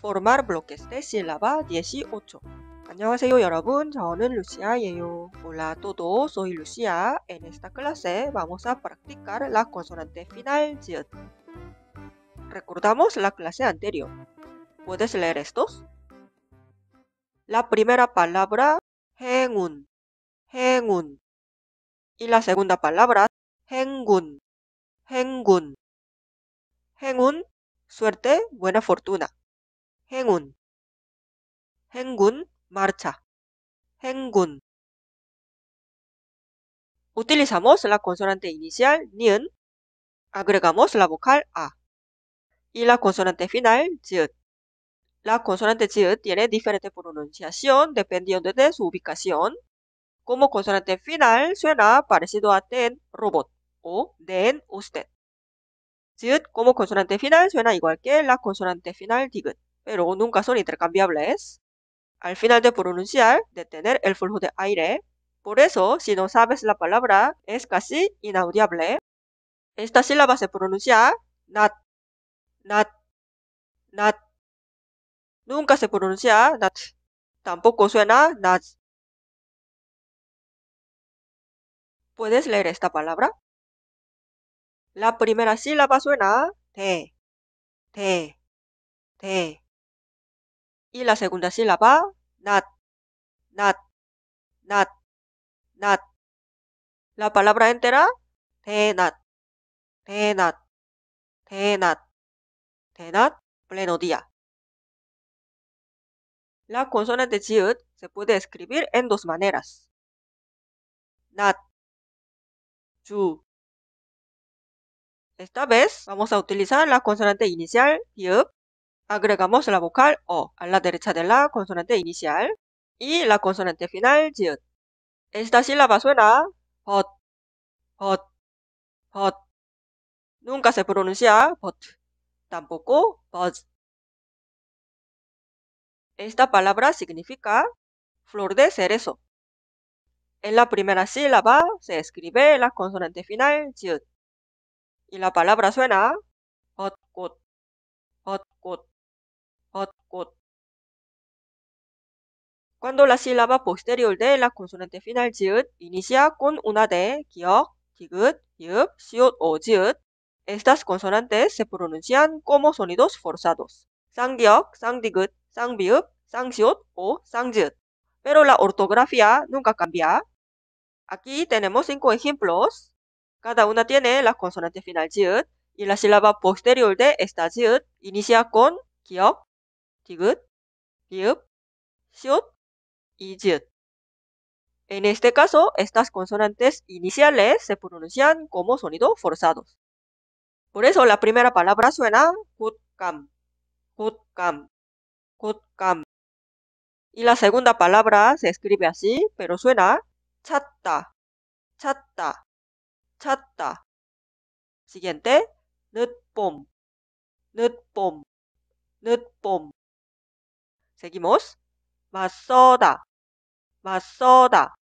formar bloques de sílaba 18. 안녕하세요 여러분, Hola a todos, soy Lucia. En esta clase vamos a practicar la consonante final Recordamos la clase anterior. ¿Puedes leer estos? La primera palabra 행운, Y la segunda palabra HENGUN. HENGUN, 행운, suerte, buena fortuna. 행운 행군 marcha 행군 Utilizamos la consonante inicial nien, agregamos la vocal a y la consonante final z. La consonante z tiene diferente pronunciación dependiendo de su ubicación. Como consonante final suena parecido a ten robot o den usted. Z como consonante final suena igual que la consonante final digut pero nunca son intercambiables. Al final de pronunciar, detener el flujo de aire. Por eso, si no sabes la palabra, es casi inaudible. Esta sílaba se pronuncia nat, nat, nat. Nunca se pronuncia nat. Tampoco suena nat. ¿Puedes leer esta palabra? La primera sílaba suena te, te, te y la segunda sílaba nat, nat, nat, nat. La palabra entera tenat, tenat, tenat, tenat, pleno día. La consonante ziut se puede escribir en dos maneras. Nat, ju. Esta vez vamos a utilizar la consonante inicial yup, Agregamos la vocal O a la derecha de la consonante inicial y la consonante final J. Esta sílaba suena hot, hot, hot. Nunca se pronuncia bot, tampoco pot. Esta palabra significa flor de cerezo. En la primera sílaba se escribe la consonante final Y la palabra suena pot, pot, hot. Cuando la sílaba posterior de la consonante final jiut inicia con una de 기억, tigut, yup, siut o Estas consonantes se pronuncian como sonidos forzados. sang sangdigut, sang sangsiut o sangjiut. Pero la ortografía nunca cambia. Aquí tenemos cinco ejemplos. Cada una tiene la consonante final jiut y la sílaba posterior de esta inicia con 기억, tigut, yup, siut en este caso, estas consonantes iniciales se pronuncian como sonidos forzados. Por eso la primera palabra suena kutkam, kutkam, kutkam. Y la segunda palabra se escribe así, pero suena chatta, chatta, chatta. Siguiente, nutpom, nutpom, nutpom. Seguimos, masoda, Mazoda,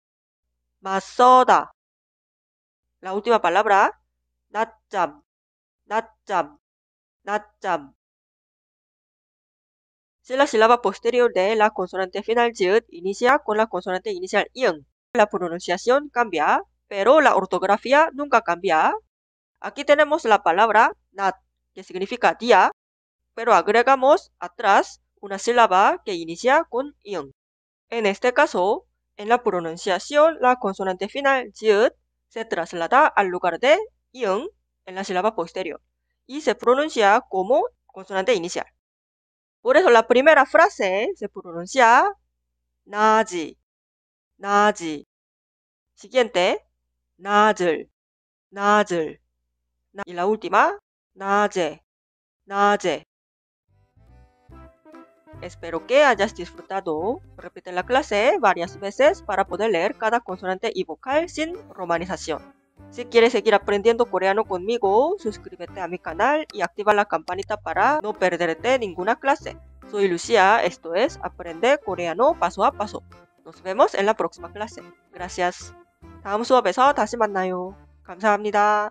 mazoda. La última palabra, 낮잠, nat 낮잠. Si la sílaba posterior de la consonante final j, inicia con la consonante inicial ing, la pronunciación cambia, pero la ortografía nunca cambia. Aquí tenemos la palabra nat, que significa día, pero agregamos atrás una sílaba que inicia con ing. En este caso, en la pronunciación, la consonante final se traslada al lugar de en la sílaba posterior y se pronuncia como consonante inicial. Por eso la primera frase se pronuncia nazi, nazi. Siguiente, nazel, nazel. Y la última, naze, NAJE. Espero que hayas disfrutado. Repite la clase varias veces para poder leer cada consonante y vocal sin romanización. Si quieres seguir aprendiendo coreano conmigo, suscríbete a mi canal y activa la campanita para no perderte ninguna clase. Soy Lucía, esto es Aprende Coreano Paso a Paso. Nos vemos en la próxima clase. Gracias. 다음 수업에서 다시 만나요. 감사합니다.